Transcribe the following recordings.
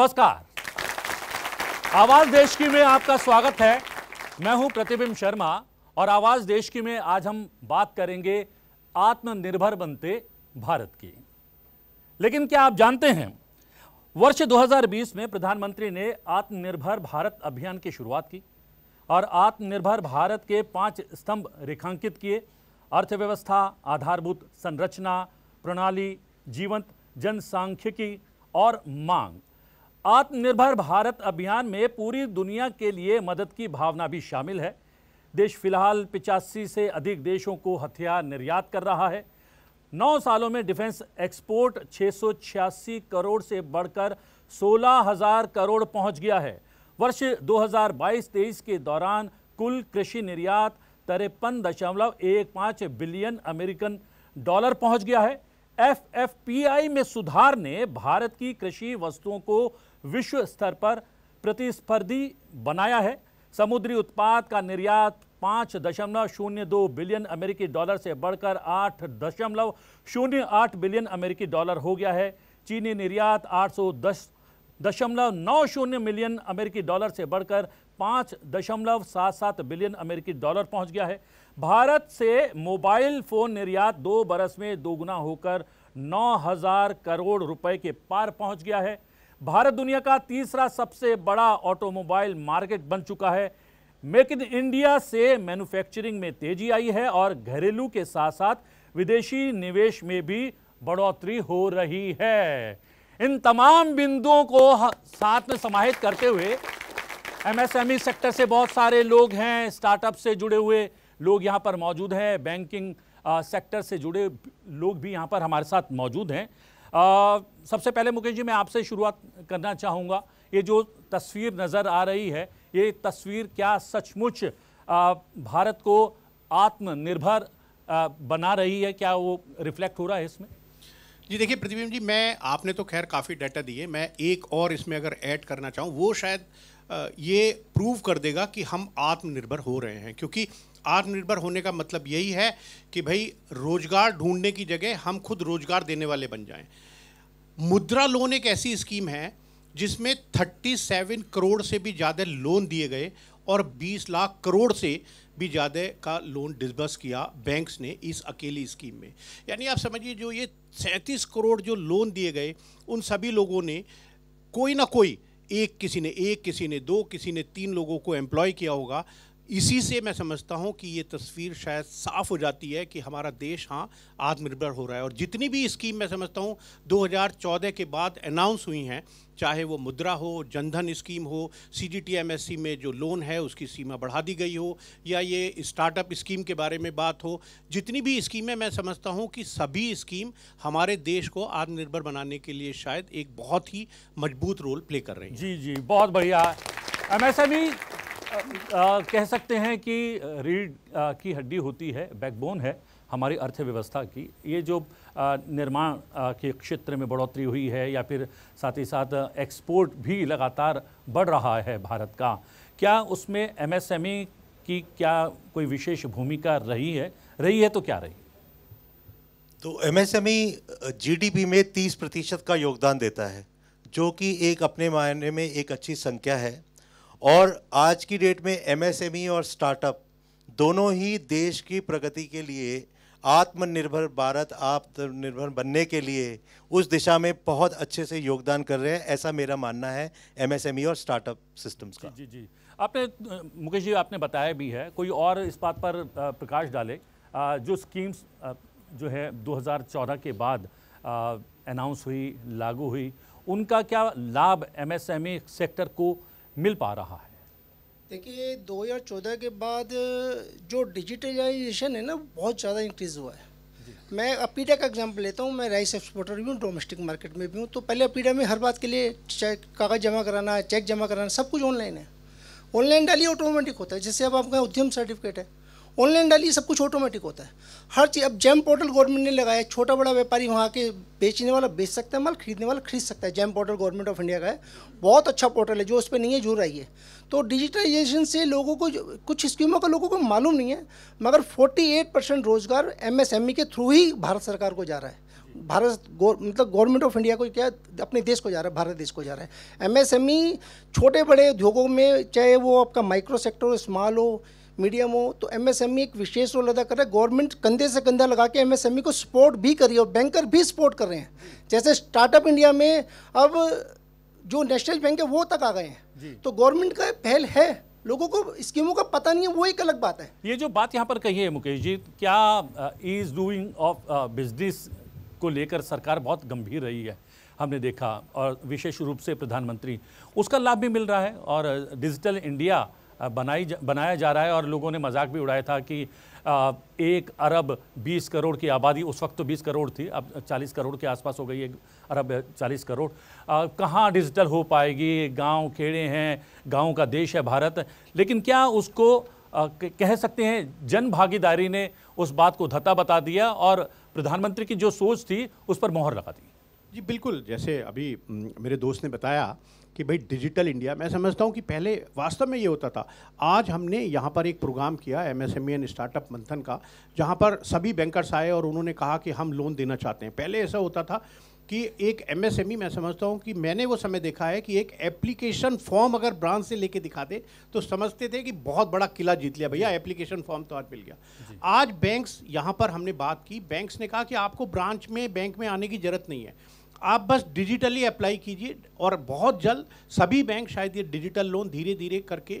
नमस्कार आवाज देश की में आपका स्वागत है मैं हूं प्रतिबिंब शर्मा और आवाज देश की में आज हम बात करेंगे आत्मनिर्भर बनते भारत की लेकिन क्या आप जानते हैं वर्ष 2020 में प्रधानमंत्री ने आत्मनिर्भर भारत अभियान की शुरुआत की और आत्मनिर्भर भारत के पांच स्तंभ रेखांकित किए अर्थव्यवस्था आधारभूत संरचना प्रणाली जीवंत जनसांख्यिकी और मांग आत्मनिर्भर भारत अभियान में पूरी दुनिया के लिए मदद की भावना भी शामिल है देश फिलहाल पिचासी से अधिक देशों को हथियार निर्यात कर रहा है नौ सालों में डिफेंस एक्सपोर्ट 686 करोड़ से बढ़कर 16,000 करोड़ पहुंच गया है वर्ष 2022-23 के दौरान कुल कृषि निर्यात तिरपन दशमलव एक पाँच बिलियन अमेरिकन डॉलर पहुंच गया है एफ में सुधार ने भारत की कृषि वस्तुओं को विश्व स्तर पर प्रतिस्पर्धी बनाया है समुद्री उत्पाद का निर्यात पाँच दशमलव शून्य दो बिलियन अमेरिकी डॉलर से बढ़कर आठ दशमलव शून्य आठ बिलियन अमेरिकी डॉलर हो गया है चीनी निर्यात आठ सौ दस दशमलव नौ शून्य मिलियन अमेरिकी डॉलर से बढ़कर पाँच दशमलव सात सात बिलियन अमेरिकी डॉलर पहुंच गया है भारत से मोबाइल फ़ोन निर्यात दो बरस में दोगुना होकर नौ हज़ार करोड़ रुपए के पार पहुंच गया है भारत दुनिया का तीसरा सबसे बड़ा ऑटोमोबाइल मार्केट बन चुका है मेक इन इंडिया से मैन्युफैक्चरिंग में तेजी आई है और घरेलू के साथ साथ विदेशी निवेश में भी बढ़ोतरी हो रही है इन तमाम बिंदुओं को साथ में समाहित करते हुए एमएसएमई सेक्टर से बहुत सारे लोग हैं स्टार्टअप से जुड़े हुए लोग यहाँ पर मौजूद हैं बैंकिंग सेक्टर से जुड़े लोग भी यहाँ पर हमारे साथ मौजूद हैं सबसे पहले मुकेश जी मैं आपसे शुरुआत करना चाहूँगा ये जो तस्वीर नज़र आ रही है ये तस्वीर क्या सचमुच भारत को आत्मनिर्भर बना रही है क्या वो रिफ्लेक्ट हो रहा है इसमें जी देखिए प्रतिबिंब जी मैं आपने तो खैर काफ़ी डाटा दिए मैं एक और इसमें अगर ऐड करना चाहूँ वो शायद ये प्रूव कर देगा कि हम आत्मनिर्भर हो रहे हैं क्योंकि आत्मनिर्भर होने का मतलब यही है कि भाई रोज़गार ढूंढने की जगह हम खुद रोज़गार देने वाले बन जाएं मुद्रा लोन एक ऐसी स्कीम है जिसमें थर्टी सेवन करोड़ से भी ज़्यादा लोन दिए गए और बीस लाख करोड़ से भी ज़्यादा का लोन डिसबर्स किया बैंक्स ने इस अकेली स्कीम में यानी आप समझिए जो ये सैंतीस करोड़ जो लोन दिए गए उन सभी लोगों ने कोई ना कोई एक किसी ने एक किसी ने दो किसी ने तीन लोगों को एम्प्लॉय किया होगा इसी से मैं समझता हूं कि ये तस्वीर शायद साफ हो जाती है कि हमारा देश हाँ आत्मनिर्भर हो रहा है और जितनी भी स्कीम मैं समझता हूं 2014 के बाद अनाउंस हुई हैं चाहे वो मुद्रा हो जनधन स्कीम हो C G T M S C में जो लोन है उसकी सीमा बढ़ा दी गई हो या ये स्टार्टअप स्कीम के बारे में बात हो जितनी भी स्कीमें मैं समझता हूँ कि सभी स्कीम हमारे देश को आत्मनिर्भर बनाने के लिए शायद एक बहुत ही मजबूत रोल प्ले कर रही है जी जी बहुत बढ़िया एम आ, कह सकते हैं कि रीढ़ की हड्डी होती है बैकबोन है हमारी अर्थव्यवस्था की ये जो निर्माण के क्षेत्र में बढ़ोतरी हुई है या फिर साथ ही साथ एक्सपोर्ट भी लगातार बढ़ रहा है भारत का क्या उसमें एमएसएमई e की क्या कोई विशेष भूमिका रही है रही है तो क्या रही तो एमएसएमई जीडीपी e, में 30 प्रतिशत का योगदान देता है जो कि एक अपने मायने में एक अच्छी संख्या है और आज की डेट में एमएसएमई e और स्टार्टअप दोनों ही देश की प्रगति के लिए आत्मनिर्भर भारत आत्मनिर्भर बनने के लिए उस दिशा में बहुत अच्छे से योगदान कर रहे हैं ऐसा मेरा मानना है एमएसएमई e और स्टार्टअप सिस्टम्स का जी जी आपने मुकेश जी आपने बताया भी है कोई और इस बात पर प्रकाश डाले जो स्कीम्स जो है 2014 के बाद अनाउंस हुई लागू हुई उनका क्या लाभ एमएसएमई सेक्टर e को मिल पा रहा है देखिए 2014 के बाद जो डिजिटलाइजेशन है ना बहुत ज़्यादा इंक्रीज़ हुआ है मैं अपीडा का एग्जाम्पल लेता हूँ मैं राइस एक्सपोर्टर भी हूँ डोमेस्टिक मार्केट में भी हूँ तो पहले अपीडा में हर बात के लिए चेक कागज़ जमा कराना चेक जमा कराना सब कुछ ऑनलाइन है ऑनलाइन डालिए ऑटोमेटिक होता है जैसे अब आपका उद्यम सर्टिफिकेट है ऑनलाइन डालिए सब कुछ ऑटोमेटिक होता है हर चीज़ अब जैम पोर्टल गवर्नमेंट ने लगाया छोटा बड़ा व्यापारी वहाँ के बेचने वाला बेच सकता है माल खरीदने वाला खरीद सकता है GeM portal government of India का है बहुत अच्छा पोर्टल है जो उस पर नहीं है जुड़ रही है तो डिजिटलाइजेशन से लोगों को कुछ स्कीमों का लोगों को मालूम नहीं है मगर फोर्टी परसेंट रोजगार एम e के थ्रू ही भारत सरकार को जा रहा है भारत मतलब गवर्नमेंट ऑफ इंडिया को क्या अपने देश को जा रहा है भारत देश को जा रहा है एमएसएमई e छोटे बड़े उद्योगों में चाहे वो आपका माइक्रो सेक्टर हो स्मॉल हो मीडियम हो तो एमएसएमई e एक विशेष रोल अदा कर रहा है गवर्नमेंट कंधे से कंधा लगा के एमएसएमई e को सपोर्ट भी कर रही है और बैंकर भी सपोर्ट कर रहे हैं जैसे स्टार्टअप इंडिया में अब जो नेशनल बैंक है वो तक आ गए हैं तो गवर्नमेंट का पहल है लोगों को स्कीमों का पता नहीं है वो एक अलग बात है ये जो बात यहाँ पर कही है मुकेश जी क्या इज डूइंग ऑफ बिजनेस को लेकर सरकार बहुत गंभीर रही है हमने देखा और विशेष रूप से प्रधानमंत्री उसका लाभ भी मिल रहा है और डिजिटल इंडिया बनाई बनाया जा रहा है और लोगों ने मजाक भी उड़ाया था कि एक अरब बीस करोड़ की आबादी उस वक्त तो बीस करोड़ थी अब चालीस करोड़ के आसपास हो गई एक अरब चालीस करोड़ कहाँ डिजिटल हो पाएगी गांव खेड़े हैं गाँव का देश है भारत लेकिन क्या उसको कह सकते हैं जन भागीदारी ने उस बात को धता बता दिया और प्रधानमंत्री की जो सोच थी उस पर मोहर लगा दी जी बिल्कुल जैसे अभी मेरे दोस्त ने बताया कि भाई डिजिटल इंडिया मैं समझता हूँ कि पहले वास्तव में ये होता था आज हमने यहाँ पर एक प्रोग्राम किया M S M N startup Manthan का जहाँ पर सभी बैंकर्स आए और उन्होंने कहा कि हम लोन देना चाहते हैं पहले ऐसा होता था कि एक ई e, मैं समझता हूँ कि मैंने वो समय देखा है कि एक एप्लीकेशन फॉर्म अगर ब्रांच से लेके दे तो समझते थे कि बहुत बड़ा किला जीत लिया भैया एप्लीकेशन फॉर्म तो आज मिल गया आज बैंक्स यहाँ पर हमने बात की बैंक्स ने कहा कि आपको ब्रांच में बैंक में आने की जरूरत नहीं है आप बस डिजिटली अप्लाई कीजिए और बहुत जल्द सभी बैंक शायद ये डिजिटल लोन धीरे धीरे करके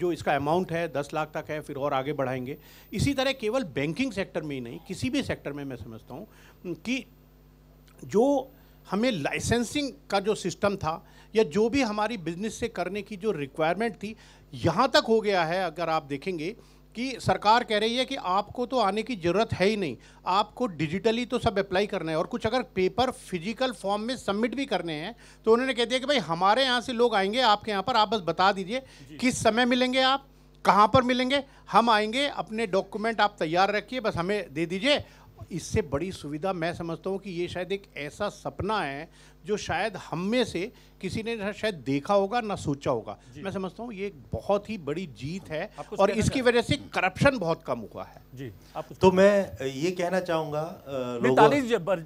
जो इसका अमाउंट है दस लाख तक है फिर और आगे बढ़ाएंगे इसी तरह केवल बैंकिंग सेक्टर में ही नहीं किसी भी सेक्टर में मैं समझता हूँ कि जो हमें लाइसेंसिंग का जो सिस्टम था या जो भी हमारी बिजनेस से करने की जो रिक्वायरमेंट थी यहाँ तक हो गया है अगर आप देखेंगे कि सरकार कह रही है कि आपको तो आने की ज़रूरत है ही नहीं आपको डिजिटली तो सब अप्लाई करना है और कुछ अगर पेपर फिजिकल फॉर्म में सबमिट भी करने हैं तो उन्होंने कह दिया कि भाई हमारे यहाँ से लोग आएंगे आपके यहाँ पर आप बस बता दीजिए किस समय मिलेंगे आप कहाँ पर मिलेंगे हम आएंगे अपने डॉक्यूमेंट आप तैयार रखिए बस हमें दे दीजिए इससे बड़ी सुविधा मैं समझता हूँ कि ये शायद एक ऐसा सपना है जो शायद हम में से किसी ने शायद देखा होगा ना सोचा होगा मैं समझता हूँ ये एक बहुत ही बड़ी जीत है और इसकी वजह से करप्शन बहुत कम हुआ है जी तो मैं ये कहना चाहूँगा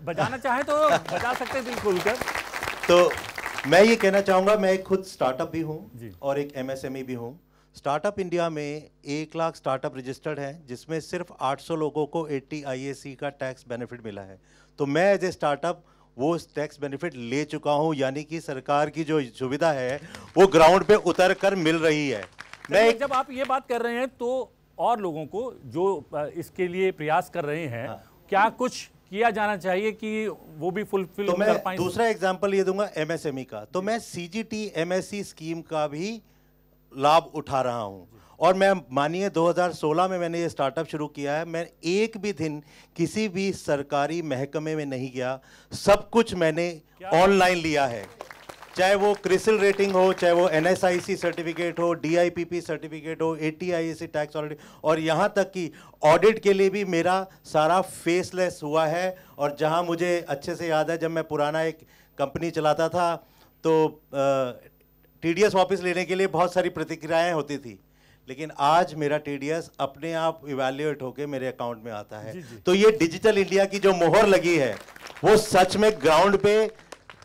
बजाना चाहे तो बजा सकते हैं बिल्कुल तो मैं ये कहना चाहूँगा मैं खुद स्टार्टअप भी हूँ और एक एम e भी हूँ स्टार्टअप इंडिया में एक लाख स्टार्टअप रजिस्टर्ड हैं जिसमें सिर्फ 800 लोगों को ए सी का टैक्स बेनिफिट मिला है तो मैं एज ए स्टार्टअप वो टैक्स बेनिफिट ले चुका हूँ यानी कि सरकार की जो सुविधा है वो ग्राउंड पे उतर कर मिल रही है मैं एक... जब आप ये बात कर रहे हैं तो और लोगों को जो इसके लिए प्रयास कर रहे हैं हाँ। क्या कुछ किया जाना चाहिए कि वो भी फुलफिल तो मैं दूसरा एग्जांपल ये दूंगा एमएसएमई e का तो मैं सीजीटी एमएससी स्कीम का भी लाभ उठा रहा हूँ और मैं मानिए 2016 में मैंने ये स्टार्टअप शुरू किया है मैं एक भी दिन किसी भी सरकारी महकमे में नहीं गया सब कुछ मैंने ऑनलाइन लिया है चाहे वो क्रिसल रेटिंग हो चाहे वो एन सर्टिफिकेट हो डी सर्टिफिकेट हो ए टी टैक्स ऑडिट और यहाँ तक कि ऑडिट के लिए भी मेरा सारा फेसलेस हुआ है और जहाँ मुझे अच्छे से याद है जब मैं पुराना एक कंपनी चलाता था तो टीडीएस वापस लेने के लिए बहुत सारी प्रतिक्रियाएं होती थी लेकिन आज मेरा टीडीएस अपने आप इवेल्युएट होके मेरे अकाउंट में आता है जी जी। तो ये डिजिटल इंडिया की जो मोहर लगी है वो सच में ग्राउंड पे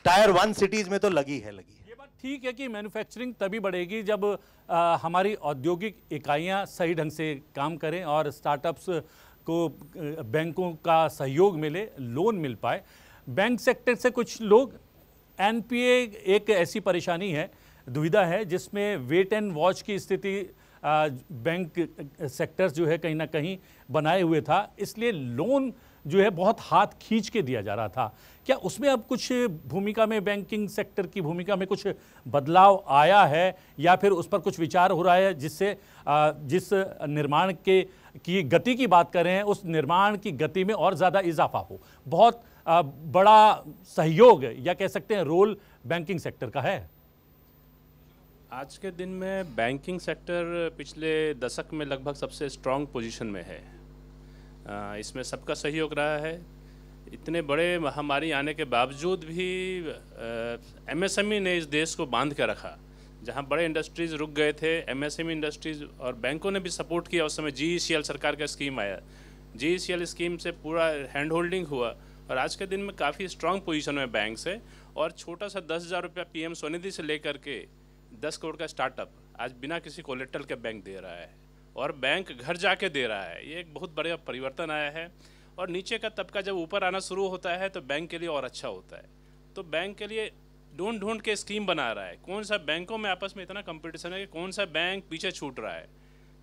टायर वन सिटीज में तो लगी है लगी है। ये बात ठीक है कि मैन्युफैक्चरिंग तभी बढ़ेगी जब आ, हमारी औद्योगिक इकाइयाँ सही ढंग से काम करें और स्टार्टअप्स को बैंकों का सहयोग मिले लोन मिल पाए बैंक सेक्टर से कुछ लोग एनपीए एक ऐसी परेशानी है दुविधा है जिसमें वेट एंड वॉच की स्थिति बैंक सेक्टर्स जो है कहीं ना कहीं बनाए हुए था इसलिए लोन जो है बहुत हाथ खींच के दिया जा रहा था क्या उसमें अब कुछ भूमिका में बैंकिंग सेक्टर की भूमिका में कुछ बदलाव आया है या फिर उस पर कुछ विचार हो रहा है जिससे जिस निर्माण के की गति की बात कर रहे हैं उस निर्माण की गति में और ज़्यादा इजाफा हो बहुत बड़ा सहयोग या कह सकते हैं रोल बैंकिंग सेक्टर का है आज के दिन में बैंकिंग सेक्टर पिछले दशक में लगभग सबसे स्ट्रॉन्ग पोजीशन में है इसमें सबका सहयोग रहा है इतने बड़े महामारी आने के बावजूद भी एमएसएमई e ने इस देश को बांध के रखा जहां बड़े इंडस्ट्रीज़ रुक गए थे एमएसएमई इंडस्ट्रीज़ e और बैंकों ने भी सपोर्ट किया उस समय जी e सरकार का स्कीम आया जी स्कीम से पूरा हैंड होल्डिंग हुआ और आज के दिन में काफ़ी स्ट्रांग पोजीशन में बैंक से और छोटा सा दस हज़ार रुपया पी एम से लेकर के दस करोड़ का स्टार्टअप आज बिना किसी कोलेटल के बैंक दे रहा है और बैंक घर जाके दे रहा है ये एक बहुत बड़ा परिवर्तन आया है और नीचे का तबका जब ऊपर आना शुरू होता है तो बैंक के लिए और अच्छा होता है तो बैंक के लिए ढूंढ ढूंढ के स्कीम बना रहा है कौन सा बैंकों में आपस में इतना कंपटीशन है कि कौन सा बैंक पीछे छूट रहा है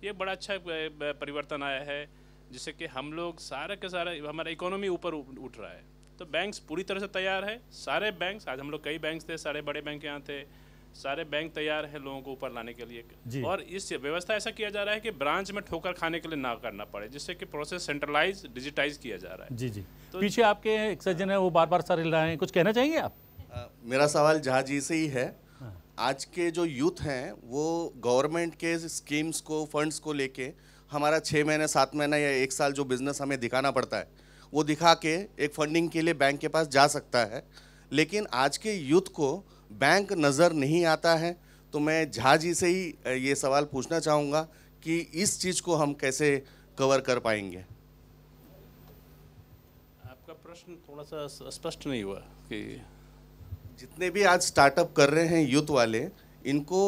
ये बड़ा अच्छा परिवर्तन आया है जिससे कि हम लोग सारा के सारा हमारा इकोनॉमी ऊपर उठ रहा है तो बैंक्स पूरी तरह से तैयार है सारे बैंक्स आज हम लोग कई बैंक्स थे सारे बड़े बैंक यहाँ थे सारे बैंक तैयार है लोगों को ऊपर लाने के लिए और इस व्यवस्था ऐसा किया जा रहा है कि ब्रांच में ठोकर खाने के लिए ना करना पड़े जिससे कि प्रोसेस सेंट्रलाइज डिजिटाइज किया जा रहा है जी जी तो पीछे आपके एक सज्जन है वो बार बार सारे हिल रहे हैं कुछ कहना चाहेंगे आप मेरा सवाल जहाँ जी से ही है हाँ। आज के जो यूथ हैं वो गवर्नमेंट के स्कीम्स को फंड्स को लेके हमारा छः महीने सात महीने या एक साल जो बिज़नेस हमें दिखाना पड़ता है वो दिखा के एक फंडिंग के लिए बैंक के पास जा सकता है लेकिन आज के यूथ को बैंक नज़र नहीं आता है तो मैं झा जी से ही ये सवाल पूछना चाहूँगा कि इस चीज़ को हम कैसे कवर कर पाएंगे आपका प्रश्न थोड़ा सा स्पष्ट नहीं हुआ कि जितने भी आज स्टार्टअप कर रहे हैं यूथ वाले इनको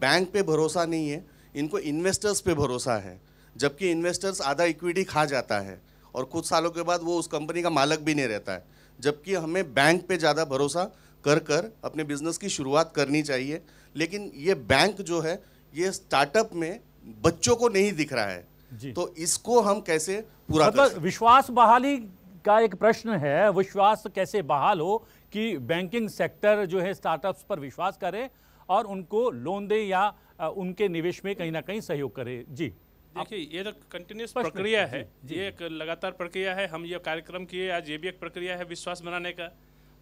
बैंक पे भरोसा नहीं है इनको इन्वेस्टर्स पे भरोसा है जबकि इन्वेस्टर्स आधा इक्विटी खा जाता है और कुछ सालों के बाद वो उस कंपनी का मालक भी नहीं रहता है जबकि हमें बैंक पे ज़्यादा भरोसा कर कर अपने बिजनेस की शुरुआत करनी चाहिए लेकिन ये बैंक जो है ये स्टार्टअप में बच्चों को नहीं दिख रहा है तो इसको हम कैसे पूरा मतलब विश्वास बहाली का एक प्रश्न है विश्वास कैसे बहाल हो कि बैंकिंग सेक्टर जो है स्टार्टअप्स पर विश्वास करे और उनको लोन दे या उनके निवेश में कहीं ना कहीं सहयोग करे जी देखिए ये तो कंटिन्यूस प्रक्रिया है ये एक लगातार प्रक्रिया है हम ये कार्यक्रम किए आज ये भी एक प्रक्रिया है विश्वास बनाने का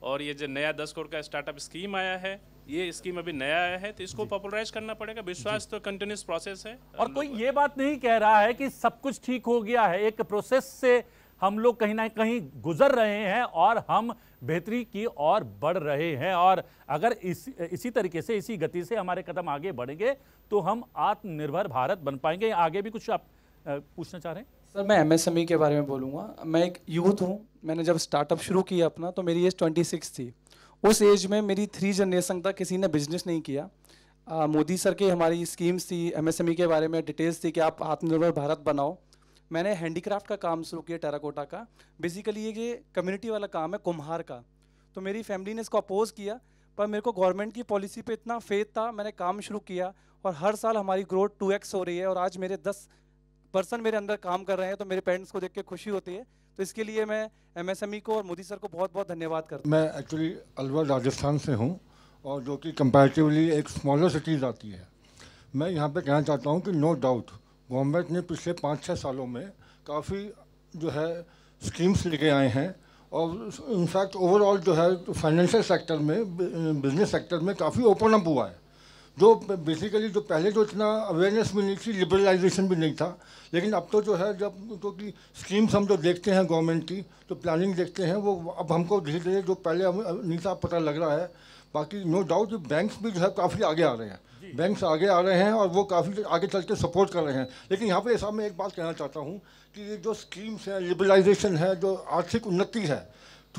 और ये जो नया दस करोड़ का स्टार्टअप स्कीम आया है ये स्कीम अभी नया आया है तो इसको पॉपुलराइज करना पड़ेगा विश्वास तो कंटिन्यूस प्रोसेस है और कोई ये बात नहीं कह रहा है कि सब कुछ ठीक हो गया है एक प्रोसेस से हम लोग कहीं ना कहीं गुजर रहे हैं और हम बेहतरी की ओर बढ़ रहे हैं और अगर इस इसी तरीके से इसी गति से हमारे कदम आगे बढ़ेंगे तो हम आत्मनिर्भर भारत बन पाएंगे आगे भी कुछ आप पूछना चाह रहे हैं सर मैं एमएसएमई e के बारे में बोलूँगा मैं एक यूथ हूँ मैंने जब स्टार्टअप शुरू किया अपना तो मेरी एज 26 थी उस एज में मेरी थ्री जनरेशन तक किसी ने बिजनेस नहीं किया मोदी सर के हमारी स्कीम्स थी एमएसएमई e के बारे में डिटेल्स थी कि आप आत्मनिर्भर भारत बनाओ मैंने हैंडीक्राफ्ट का काम शुरू किया टेराकोटा का बेसिकली ये कम्युनिटी वाला काम है कुम्हार का तो मेरी फैमिली ने इसको अपोज़ किया पर मेरे को गवर्नमेंट की पॉलिसी पर इतना फेथ था मैंने काम शुरू किया और हर साल हमारी ग्रोथ टू हो रही है और आज मेरे दस पर्सन मेरे अंदर काम कर रहे हैं तो मेरे पेरेंट्स को देख के खुशी होती है तो इसके लिए मैं एमएसएमई e को और मोदी सर को बहुत बहुत धन्यवाद करता हूँ मैं एक्चुअली अलवर राजस्थान से हूँ और जो कि कंपेरेटिवली एक स्मॉलर सिटीज़ आती है मैं यहाँ पे कहना चाहता हूँ कि नो डाउट गवर्नमेंट ने पिछले पाँच छः सालों में काफ़ी जो है स्कीम्स लेके आए हैं और इनफैक्ट ओवरऑल जो है फाइनेंशियल सेक्टर में बिजनेस सेक्टर में काफ़ी ओपन अप हुआ है जो बेसिकली जो पहले जो इतना अवेयरनेस भी नहीं थी लिबरलाइजेशन भी नहीं था लेकिन अब तो जो है जब तो कि स्कीम्स हम जो देखते हैं गवर्नमेंट की तो प्लानिंग देखते हैं वो अब हमको धीरे धीरे जो पहले नहीं था पता लग रहा है बाकी नो डाउट बैंक्स भी जो है काफ़ी आगे आ रहे हैं बैंक्स आगे आ रहे हैं और वो काफ़ी आगे चल के सपोर्ट कर रहे हैं लेकिन यहाँ पे ऐसा मैं एक बात कहना चाहता हूँ कि ये जो स्कीम्स हैं लिबरलाइजेशन है जो आर्थिक उन्नति है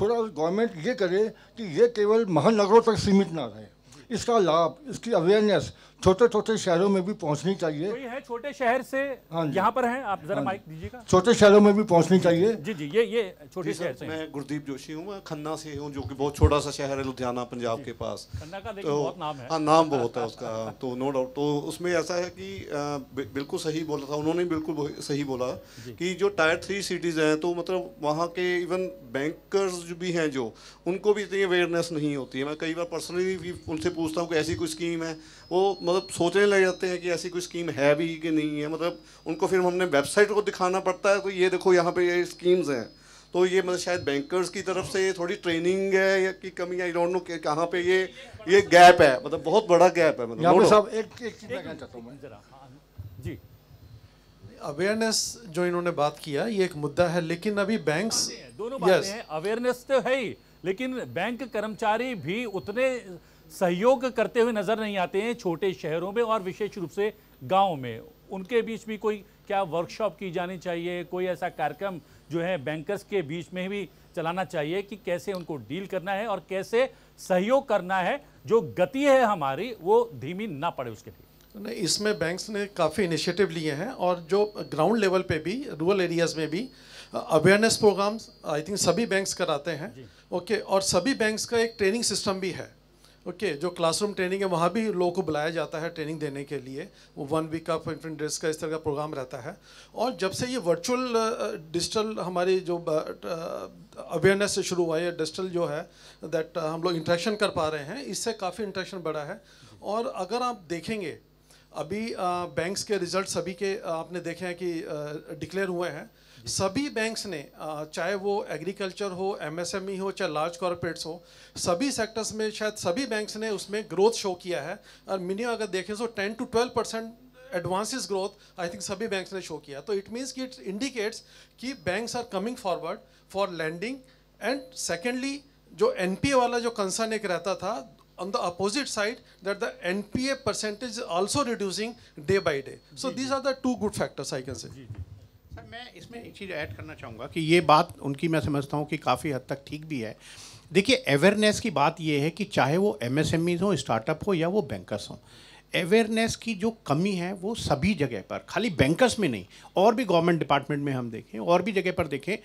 थोड़ा गवर्नमेंट ये करे कि ये केवल महानगरों तक सीमित ना रहे इसका लाभ इसकी अवेयरनेस छोटे छोटे शहरों में भी पहुंचनी चाहिए कोई तो है छोटे शहर से हाँ यहाँ पर हैं आप जरा हाँ माइक दीजिएगा छोटे शहरों में भी पहुंचनी चाहिए जी जी ये ये छोटे शहर से मैं गुरदीप जोशी हूँ मैं खन्ना से हूँ जो कि बहुत छोटा सा शहर है लुधियाना पंजाब के पास खन्ना का तो बहुत नाम है हाँ नाम बहुत है उसका हाँ, तो नो डाउट तो उसमें ऐसा है कि बिल्कुल सही बोला था उन्होंने बिल्कुल सही बोला कि जो टायर थ्री सिटीज हैं तो मतलब वहाँ के इवन बैंकर्स भी हैं जो उनको भी इतनी अवेयरनेस नहीं होती है मैं कई बार पर्सनली भी उनसे पूछता हूँ कि ऐसी कोई स्कीम है वो मतलब सोचने लग जाते हैं कि ऐसी कोई स्कीम है भी कि नहीं है मतलब उनको फिर हमने वेबसाइट को दिखाना पड़ता है तो ये देखो यहाँ पे ये स्कीम्स हैं तो ये मतलब शायद बैंकर्स की तरफ से थोड़ी ट्रेनिंग है या की कमी आई डोंट नो कहाँ पे ये ये गैप है मतलब बहुत बड़ा गैप है मतलब साहब एक एक चीज़ कहना चाहता हूँ मैं हाँ, जी अवेयरनेस जो इन्होंने बात किया ये एक मुद्दा है लेकिन अभी बैंक दोनों अवेयरनेस तो है ही लेकिन बैंक कर्मचारी भी उतने सहयोग करते हुए नजर नहीं आते हैं छोटे शहरों में और विशेष रूप से गाँव में उनके बीच भी कोई क्या वर्कशॉप की जानी चाहिए कोई ऐसा कार्यक्रम जो है बैंकर्स के बीच में भी चलाना चाहिए कि कैसे उनको डील करना है और कैसे सहयोग करना है जो गति है हमारी वो धीमी ना पड़े उसके लिए नहीं इसमें बैंक्स ने काफ़ी इनिशिएटिव लिए हैं और जो ग्राउंड लेवल पे भी रूरल एरियाज़ में भी अवेयरनेस प्रोग्राम्स आई थिंक सभी बैंक्स कराते हैं ओके और सभी बैंक्स का एक ट्रेनिंग सिस्टम भी है ओके okay, जो क्लासरूम ट्रेनिंग है वहाँ भी लोगों को बुलाया जाता है ट्रेनिंग देने के लिए वो वन वीक का इन्फेंट डेज का इस तरह का प्रोग्राम रहता है और जब से ये वर्चुअल डिजिटल हमारी जो अवेयरनेस uh, से शुरू हुआ है डिजिटल जो है दैट uh, हम लोग इंट्रैक्शन कर पा रहे हैं इससे काफ़ी इंट्रैक्शन बढ़ा है और अगर आप देखेंगे अभी बैंक्स uh, के रिजल्ट सभी के आपने देखे हैं कि डिक्लेयर हुए हैं सभी बैंक्स ने चाहे वो एग्रीकल्चर हो एमएसएमई e हो चाहे लार्ज कॉरपोरेट्स हो सभी सेक्टर्स में शायद सभी बैंक्स ने उसमें ग्रोथ शो किया है और मिनिमम अगर देखें तो ten to twelve percent advances growth I think सभी बैंक्स ने शो किया तो इट मीन्स कि इट्स इंडिकेट्स कि banks are coming forward for lending and secondly जो एन वाला जो कंसर्न एक रहता था on the opposite side that the NPA percentage is also reducing day by day. So these are the two good factors I can say. Sir मैं इसमें एक चीज़ ऐड करना चाहूँगा कि ये बात उनकी मैं समझता हूँ कि काफ़ी हद तक ठीक भी है देखिए अवेयरनेस की बात ये है कि चाहे वो एम एस एम ईज हों स्टार्टअप हो या वो बैंकर्स हों अवेयरनेस की जो कमी है वो सभी जगह पर खाली बैंकर्स में नहीं और भी गवर्नमेंट डिपार्टमेंट में हम देखें और भी जगह पर देखें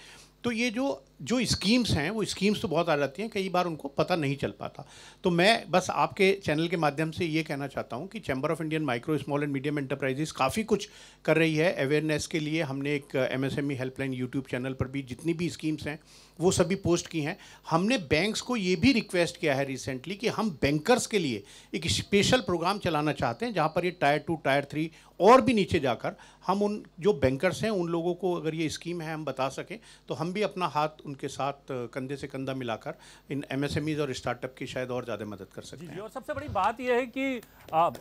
तो ये जो जो स्कीम्स हैं वो स्कीम्स तो बहुत आ जाती हैं कई बार उनको पता नहीं चल पाता तो मैं बस आपके चैनल के माध्यम से ये कहना चाहता हूँ कि chamber of Indian micro small and medium enterprises काफ़ी कुछ कर रही है अवेयरनेस के लिए हमने एक एमएसएमई हेल्पलाइन यूट्यूब चैनल पर भी जितनी भी स्कीम्स हैं वो सभी पोस्ट की हैं हमने बैंक्स को ये भी रिक्वेस्ट किया है रिसेंटली कि हम बैंकर्स के लिए एक स्पेशल प्रोग्राम चलाना चाहते हैं जहाँ पर ये टायर टू टायर थ्री और भी नीचे जाकर हम उन जो बैंकर्स हैं उन लोगों को अगर ये स्कीम है हम बता सकें तो हम भी अपना हाथ उनके साथ कंधे से कंधा मिलाकर इन एम और स्टार्टअप की शायद और ज़्यादा मदद कर सकते हैं और सबसे बड़ी बात यह है कि आप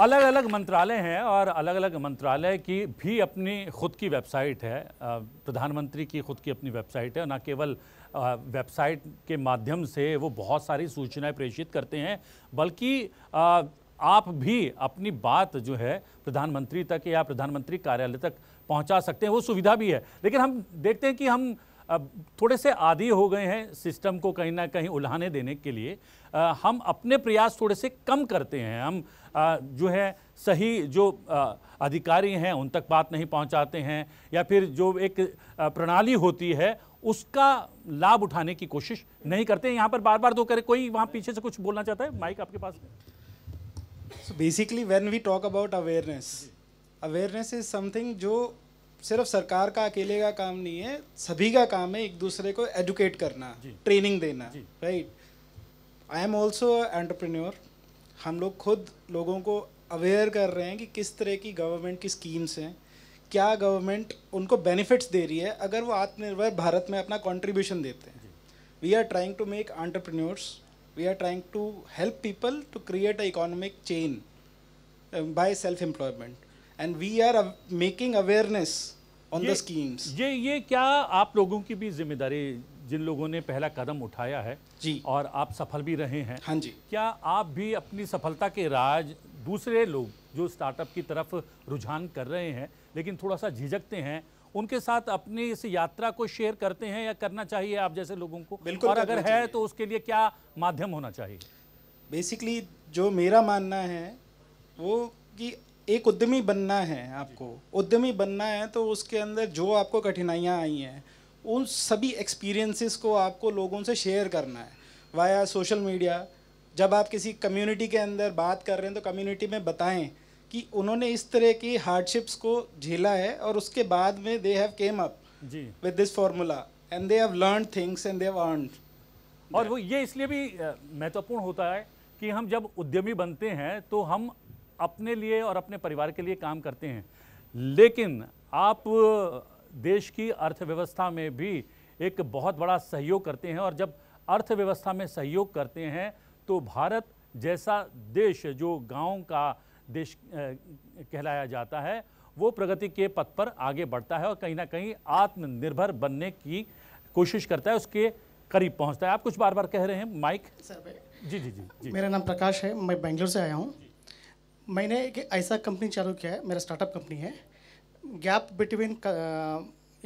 अलग अलग मंत्रालय हैं और अलग अलग मंत्रालय की भी अपनी खुद की वेबसाइट है प्रधानमंत्री की खुद की अपनी वेबसाइट है और न केवल वेबसाइट के माध्यम से वो बहुत सारी सूचनाएं प्रेषित करते हैं बल्कि आप भी अपनी बात जो है प्रधानमंत्री तक या प्रधानमंत्री कार्यालय तक पहुंचा सकते हैं वो सुविधा भी है लेकिन हम देखते हैं कि हम थोड़े से आदि हो गए हैं सिस्टम को कहीं ना कहीं उल्हाने देने के लिए हम अपने प्रयास थोड़े से कम करते हैं हम जो है सही जो अधिकारी हैं उन तक बात नहीं पहुंचाते हैं या फिर जो एक प्रणाली होती है उसका लाभ उठाने की कोशिश नहीं करते यहाँ पर बार बार दो तो करे कोई वहाँ पीछे से कुछ बोलना चाहता है माइक आपके पास basically when we talk about awareness awareness is something जो सिर्फ सरकार का अकेले का काम नहीं है सभी का काम है एक दूसरे को एजुकेट करना ट्रेनिंग देना right I am also entrepreneur हम लोग खुद लोगों को अवेयर कर रहे हैं कि किस तरह की गवर्नमेंट की स्कीम्स हैं क्या गवर्नमेंट उनको बेनिफिट्स दे रही है अगर वो आत्मनिर्भर भारत में अपना कॉन्ट्रीब्यूशन देते हैं we are trying to make entrepreneurs we are trying to help people to create a economic chain by self employment and we are making awareness on the schemes ये ये क्या आप लोगों की भी जिम्मेदारी जिन लोगों ने पहला कदम उठाया है जी और आप सफल भी रहे हैं हाँ जी क्या आप भी अपनी सफलता के राज दूसरे लोग जो स्टार्टअप की तरफ रुझान कर रहे हैं लेकिन थोड़ा सा झिझकते हैं उनके साथ अपनी इस यात्रा को शेयर करते हैं या करना चाहिए आप जैसे लोगों को बिल्कुल और अगर है तो उसके लिए क्या माध्यम होना चाहिए बेसिकली जो मेरा मानना है वो कि एक उद्यमी बनना है आपको उद्यमी बनना है तो उसके अंदर जो आपको कठिनाइयाँ आई हैं उन सभी एक्सपीरियंसेस को आपको लोगों से शेयर करना है वाया सोशल मीडिया जब आप किसी कम्युनिटी के अंदर बात कर रहे हैं तो कम्युनिटी में बताएं कि उन्होंने इस तरह की हार्डशिप्स को झेला है और उसके बाद में दे हैव केम अप जी with this formula and they have learn things and they have earn और वो ये इसलिए भी महत्वपूर्ण होता है कि हम जब उद्यमी बनते हैं तो हम अपने लिए और अपने परिवार के लिए काम करते हैं लेकिन आप देश की अर्थव्यवस्था में भी एक बहुत बड़ा सहयोग करते हैं और जब अर्थव्यवस्था में सहयोग करते हैं तो भारत जैसा देश जो गाँव का देश कहलाया जाता है वो प्रगति के पथ पर आगे बढ़ता है और कहीं ना कहीं आत्मनिर्भर बनने की कोशिश करता है उसके करीब पहुंचता है आप कुछ बार बार कह रहे हैं माइक सर जी जी जी जी मेरा नाम प्रकाश है मैं बेंगलोर से आया हूँ मैंने एक ऐसा कंपनी चालू किया है मेरा स्टार्टअप कंपनी है gap between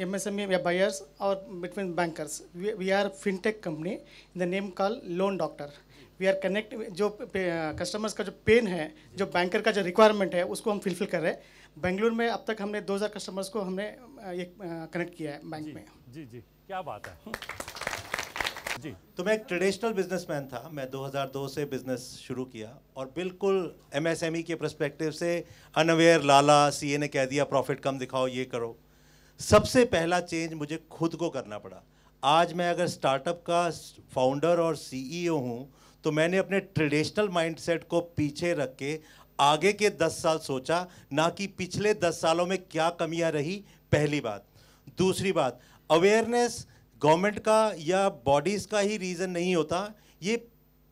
M S M E या बायर्स और between bankers we are fintech company in the name call loan doctor we are connect जो कस्टमर्स uh, का जो पेन है जो बैंकर का जो रिक्वायरमेंट है उसको हम फिलफिल कर रहे हैं बेंगलुरु में अब तक हमने 2000 कस्टमर्स को हमने एक uh, कनेक्ट uh, किया है बैंक में जी जी क्या बात है हम्म। जी तो मैं एक ट्रेडिशनल बिजनेसमैन था मैं 2002 से बिजनेस शुरू किया और बिल्कुल एमएसएमई e के प्रस्पेक्टिव से अनअवेयर लाला सीए ने कह दिया प्रॉफिट कम दिखाओ ये करो सबसे पहला चेंज मुझे खुद को करना पड़ा आज मैं अगर स्टार्टअप का फाउंडर और सीईओ e हूं तो मैंने अपने ट्रेडिशनल माइंडसेट को पीछे रख के आगे के दस साल सोचा ना कि पिछले दस सालों में क्या कमियां रही पहली बात दूसरी बात अवेयरनेस गवर्नमेंट का या बॉडीज़ का ही रीज़न नहीं होता ये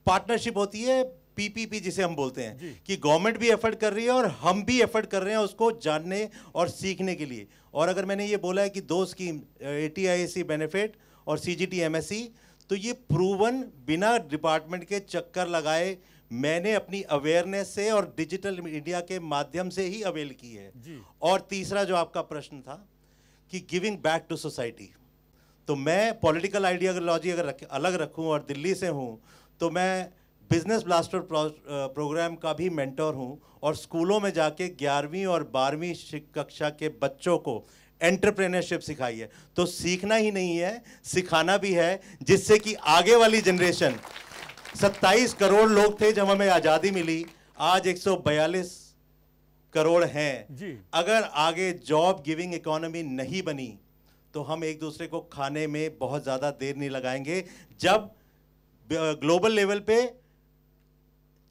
पार्टनरशिप होती है पीपीपी जिसे हम बोलते हैं कि गवर्नमेंट भी एफर्ट कर रही है और हम भी एफर्ट कर रहे हैं उसको जानने और सीखने के लिए और अगर मैंने ये बोला है कि दो scheme A T I C benefit और C G T M S C तो ये प्रूवन बिना डिपार्टमेंट के चक्कर लगाए मैंने अपनी अवेयरनेस से और डिजिटल इंडिया के माध्यम से ही अवेल की है और तीसरा जो आपका प्रश्न था कि गिविंग बैक टू सोसाइटी तो मैं पॉलिटिकल आइडियालॉजी अगर रख, अलग रखूँ और दिल्ली से हूँ तो मैं बिजनेस ब्लास्टर प्रोग्राम का भी मेंटर हूँ और स्कूलों में जाके ग्यारहवीं और बारहवीं कक्षा के बच्चों को एंटरप्रेन्योरशिप सिखाई है तो सीखना ही नहीं है सिखाना भी है जिससे कि आगे वाली जनरेशन 27 करोड़ लोग थे जब हमें आज़ादी मिली आज 142 करोड़ हैं अगर आगे जॉब गिविंग इकोनॉमी नहीं बनी तो हम एक दूसरे को खाने में बहुत ज़्यादा देर नहीं लगाएंगे जब ग्लोबल लेवल पे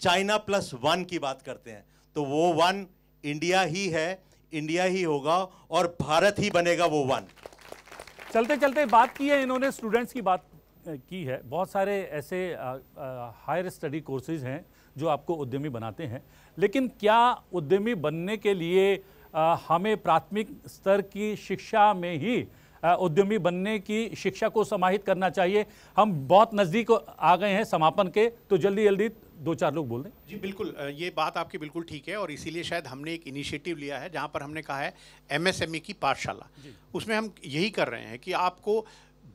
चाइना प्लस वन की बात करते हैं तो वो वन इंडिया ही है इंडिया ही होगा और भारत ही बनेगा वो वन चलते चलते बात की है इन्होंने स्टूडेंट्स की बात की है बहुत सारे ऐसे हायर स्टडी कोर्सेज हैं जो आपको उद्यमी बनाते हैं लेकिन क्या उद्यमी बनने के लिए आ, हमें प्राथमिक स्तर की शिक्षा में ही उद्यमी बनने की शिक्षा को समाहित करना चाहिए हम बहुत नज़दीक आ गए हैं समापन के तो जल्दी जल्दी दो चार लोग बोल दें जी बिल्कुल ये बात आपकी बिल्कुल ठीक है और इसीलिए शायद हमने एक इनिशिएटिव लिया है जहाँ पर हमने कहा है एमएसएमई की पाठशाला उसमें हम यही कर रहे हैं कि आपको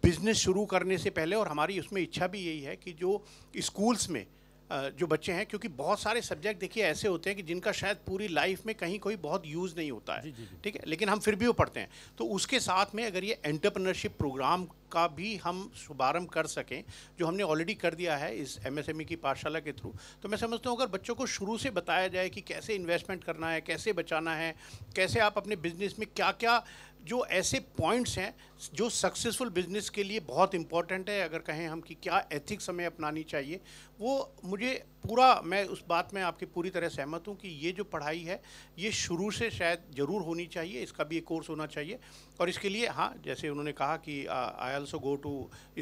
बिजनेस शुरू करने से पहले और हमारी उसमें इच्छा भी यही है कि जो स्कूल्स में जो बच्चे हैं क्योंकि बहुत सारे सब्जेक्ट देखिए ऐसे होते हैं कि जिनका शायद पूरी लाइफ में कहीं कोई बहुत यूज़ नहीं होता है ठीक है लेकिन हम फिर भी वो पढ़ते हैं तो उसके साथ में अगर ये एंटरप्रनरशिप प्रोग्राम का भी हम शुभारंभ कर सकें जो हमने ऑलरेडी कर दिया है इस एमएसएमई e की पाठशाला के थ्रू तो मैं समझता हूँ अगर बच्चों को शुरू से बताया जाए कि कैसे इन्वेस्टमेंट करना है कैसे बचाना है कैसे आप अपने बिजनेस में क्या क्या जो ऐसे पॉइंट्स हैं जो सक्सेसफुल बिजनेस के लिए बहुत इम्पॉर्टेंट है अगर कहें हम कि क्या एथिक्स हमें अपनानी चाहिए वो मुझे पूरा मैं उस बात में आपकी पूरी तरह सहमत हूँ कि ये जो पढ़ाई है ये शुरू से शायद ज़रूर होनी चाहिए इसका भी एक कोर्स होना चाहिए और इसके लिए हाँ जैसे उन्होंने कहा कि I also go to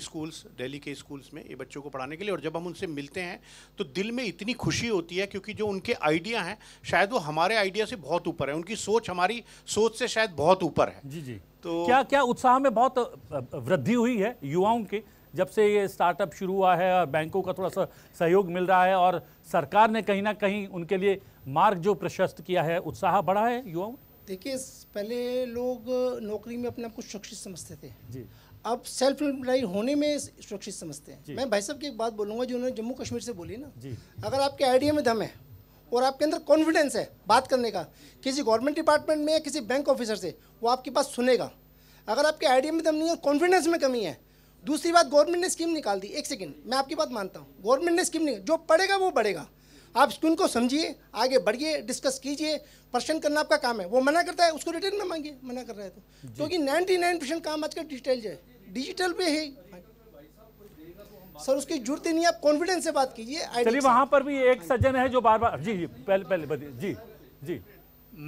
schools Delhi के स्कूल्स में ये बच्चों को पढ़ाने के लिए और जब हम उनसे मिलते हैं तो दिल में इतनी खुशी होती है क्योंकि जो उनके आइडिया हैं शायद वो हमारे आइडिया से बहुत ऊपर है उनकी सोच हमारी सोच से शायद बहुत ऊपर है जी जी तो क्या क्या उत्साह में बहुत वृद्धि हुई है युवाओं की जब से ये स्टार्टअप शुरू हुआ है और बैंकों का थोड़ा सा सहयोग मिल रहा है और सरकार ने कहीं ना कहीं उनके लिए मार्ग जो प्रशस्त किया है उत्साह बढ़ा है युवाओं देखिए पहले लोग नौकरी में अपने आप को सुरक्षित समझते थे जी अब सेल्फ एम्प्लॉय होने में सुरक्षित समझते हैं मैं भाई साहब की एक बात बोलूंगा जो उन्होंने जम्मू कश्मीर से बोली ना जी अगर आपके आइडिया में दम है और आपके अंदर कॉन्फिडेंस है बात करने का किसी गवर्नमेंट डिपार्टमेंट में या किसी बैंक ऑफिसर से वो आपकी बात सुनेगा अगर आपके आइडिया में दम नहीं है कॉन्फिडेंस में कमी है दूसरी बात गवर्नमेंट ने स्कीम निकाल दी एक सेकेंड मैं आपकी बात मानता हूँ गवर्नमेंट ने स्कीम निकाल जो पढ़ेगा वो बढ़ेगा आप स्कूल को समझिए आगे बढ़िए डिस्कस कीजिए प्रश्न करना आपका काम है वो मना करता है उसको रिटर्न में मांगिए मना कर रहा है तो क्योंकि नाइन्टी नाइन परसेंट काम आजकल डिजिटल है डिजिटल पे है सर उसकी जरूरत नहीं आप कॉन्फिडेंस से बात कीजिए चलिए वहाँ पर भी एक सज्जन है जो बार बार जी जी पहले पहले बताइए जी जी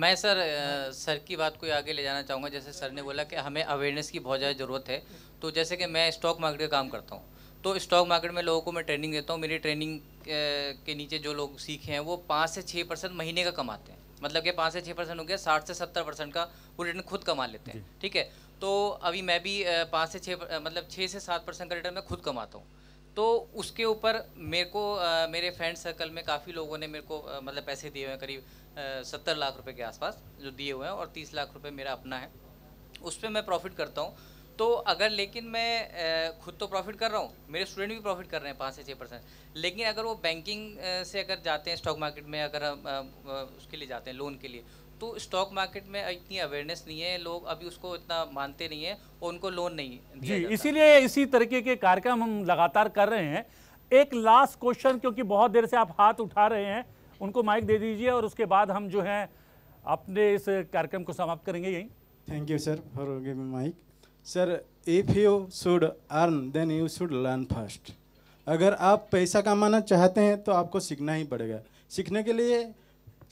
मैं सर आ, सर की बात को आगे ले जाना चाहूँगा जैसे सर ने बोला कि हमें अवेयरनेस की बहुत ज़्यादा ज़रूरत है तो जैसे कि मैं स्टॉक मार्केट का काम करता हूँ तो स्टॉक मार्केट में लोगों को मैं ट्रेनिंग देता हूँ मेरी ट्रेनिंग के नीचे जो लोग सीखे हैं वो पाँच से छः परसेंट महीने का कमाते हैं मतलब कि पाँच से छः परसेंट हो गया साठ से सत्तर परसेंट का वो रिटर्न खुद कमा लेते हैं ठीक है तो अभी मैं भी पाँच से छः मतलब छः से सात परसेंट का रिटर्न मैं खुद कमाता हूँ तो उसके ऊपर मेरे को आ, मेरे फ्रेंड सर्कल में काफ़ी लोगों ने मेरे को आ, मतलब पैसे दिए हुए हैं करीब सत्तर लाख रुपए के आसपास जो दिए हुए हैं और तीस लाख रुपए मेरा अपना है उस पर मैं प्रॉफिट करता हूँ तो अगर लेकिन मैं खुद तो प्रॉफिट कर रहा हूँ मेरे स्टूडेंट भी प्रॉफिट कर रहे हैं पाँच से छः परसेंट लेकिन अगर वो बैंकिंग से अगर जाते हैं स्टॉक मार्केट में अगर हम उसके लिए जाते हैं लोन के लिए तो स्टॉक मार्केट में इतनी अवेयरनेस नहीं है लोग अभी उसको इतना मानते नहीं है और उनको लोन नहीं जी इसीलिए इसी तरीके के कार्यक्रम हम लगातार कर रहे हैं एक लास्ट क्वेश्चन क्योंकि बहुत देर से आप हाथ उठा रहे हैं उनको माइक दे दीजिए और उसके बाद हम जो हैं अपने इस कार्यक्रम को समाप्त करेंगे यहीं thank you sir for giving mike sir if you should earn then you should learn first अगर आप पैसा कमाना चाहते हैं तो आपको सीखना ही पड़ेगा सीखने के लिए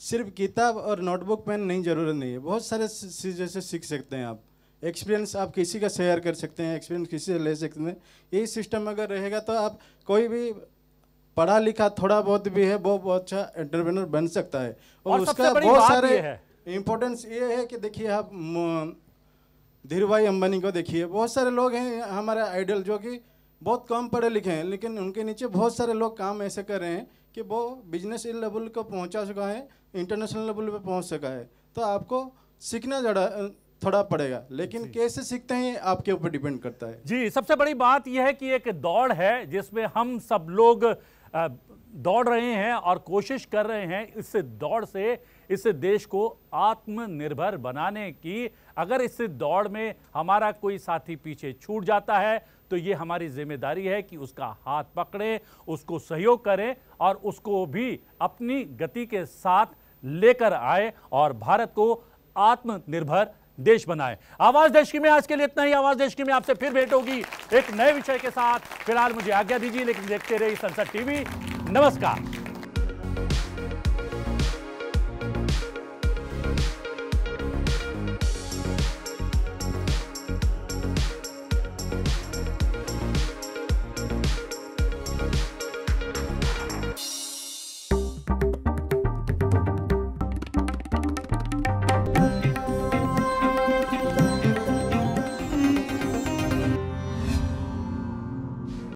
सिर्फ किताब और नोटबुक पेन नहीं ज़रूरत नहीं है बहुत सारे चीज़ें से सीख सकते हैं आप एक्सपीरियंस आप किसी का शेयर कर सकते हैं एक्सपीरियंस किसी से ले सकते हैं यही सिस्टम अगर रहेगा तो आप कोई भी पढ़ा लिखा थोड़ा बहुत भी है वो बहुत अच्छा एंटरप्रेनर बन सकता है और, और उसका बहुत सारे इम्पोर्टेंस ये है कि देखिए आप धीरू भाई अम्बानी को देखिए बहुत सारे लोग हैं हमारे आइडल जो कि बहुत कम पढ़े लिखे हैं लेकिन उनके नीचे बहुत सारे लोग काम ऐसे कर रहे हैं कि वो बिजनेस लेवल को पहुंचा चुका है इंटरनेशनल लेवल पे पहुंच सका है तो आपको सीखना जड़ा थोड़ा पड़ेगा लेकिन कैसे सीखते हैं आपके ऊपर डिपेंड करता है जी सबसे बड़ी बात यह है कि एक दौड़ है जिसमें हम सब लोग दौड़ रहे हैं और कोशिश कर रहे हैं इस दौड़ से इस देश को आत्मनिर्भर बनाने की अगर इस दौड़ में हमारा कोई साथी पीछे छूट जाता है तो ये हमारी जिम्मेदारी है कि उसका हाथ पकड़ें उसको सहयोग करें और उसको भी अपनी गति के साथ लेकर आए और भारत को आत्मनिर्भर देश बनाए आवाज देश की में आज के लिए इतना ही आवाज देश की में आपसे फिर भेंट होगी एक नए विषय के साथ फिलहाल मुझे आज्ञा दीजिए लेकिन देखते रहिए संसद टीवी नमस्कार